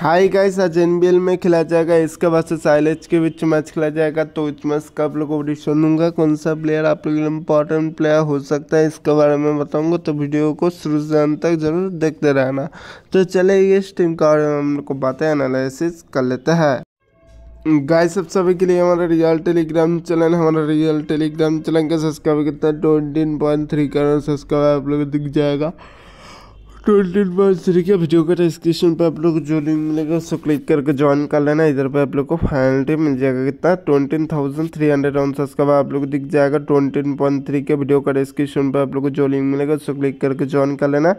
high guys आज N में खेला जाएगा इसके बाद से साइलेज के बीच मैच खेला जाएगा तो इस मैच का आप लोग को डिसीशन दूंगा कौन सा प्लेयर आप लोग इम्पोर्टेंट प्लेयर हो सकता है इसके बारे में बताऊंगा तो वीडियो को शुरू से अंत तक जरूर देखते रहना तो ये इस टीम का हम लोग को बातें एनालिसिस कर लेते हैं गाइस सब सभी के लिए हमारा रियल टेलीग्राम चैनल हमारा रियल टेलीग्राम चैनल का सब्सक्राइब कितना twenty point three crore subscribe आप लोग दिख जाएगा ट्वेंटी थ्री के वीडियो का डिस्क्रिप्शन पे आप लोग जो लिंक मिलेगा उसको क्लिक करके ज्वाइन कर लेना इधर पे आप लोग को फाइनलिटी मिल जाएगा कितना twenty thousand three hundred on subscribe आप लोग दिख जाएगा ट्वेंटी पॉइंट थ्री के वीडियो का डिस्क्रिप्शन पे आप लोग को जो लिंक मिलेगा उसको क्लिक करके ज्वाइन कर लेना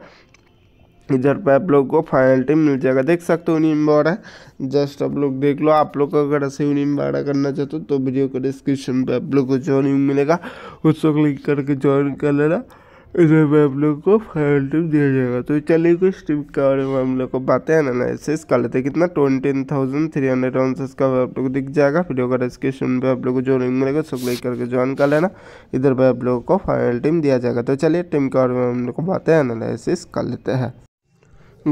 इधर पे आप लोग को फाइनलिटी मिल जाएगा देख सकते हो यूनिम जस्ट आप लोग देख लो आप लोग अगर ऐसे यूनिम करना चाहते हो तो वीडियो का डिस्क्रिप्शन पर आप लोग को जो लिंक मिलेगा उसको क्लिक करके ज्वाइन कर लेना इधर में हम लोग को फाइनल टिप दिया जाएगा तो चलिए कुछ टिप के बारे में हम लोग को बातें है ना ऐसे कर लेते हैं कितना twenty thousand three hundred answers का आप लोग को दिख जाएगा वीडियो का डिस्क्रिप्शन पे आप लोग को जो लिंक मिलेगा उसको क्लिक करके ज्वाइन कर लेना इधर पर आप लोगों को फाइनल टीम दिया जाएगा तो चलिए टिम के बारे में हम लोग को बातें ऐसे कर लेते हैं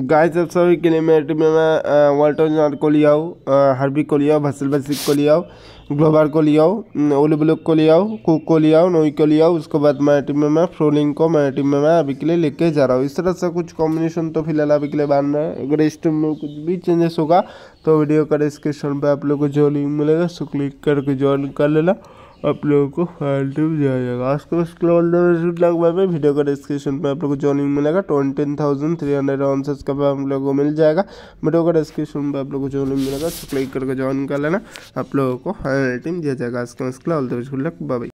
गाय आप सभी टीम में मैं वर्ल्टन को ले आओ हर्बी को ले आओ भसल भसिक को ले आओ ग्लोबर को ले आओ ओलू ब्लॉक को ले आओ कुक को ले आओ नोई को ले आओ उसके बाद मेरे टीम में मैं फ्रोलिंग को मेरे टीम में मैं अभी के लिए लेके जा रहा हूँ इस तरह से कुछ कॉम्बिनेशन तो फिलहाल अभी के लिए बन रहा है अगर इस टीम में कुछ भी चेंजेस होगा तो वीडियो का डिस्क्रिप्शन पर आप लोग को जो लिंक मिलेगा उसको क्लिक करके ज्वाइन कर लेना आप लोगों को फालतू दिया जाएगा आज का उसके लगभग में वीडियो का डिस्क्रिप्शन में आप लोग को ज्वाइनिंग मिलेगा twenty thousand three hundred answers का आप लोगों को मिल जाएगा वीडियो का डिस्क्रिप्शन में आप लोग को ज्वाइनिंग मिलेगा क्लिक तो करके ज्वाइन कर लेना आप लोगों को फाइनल टीम दिया जाएगा आज के उसके all the best good luck by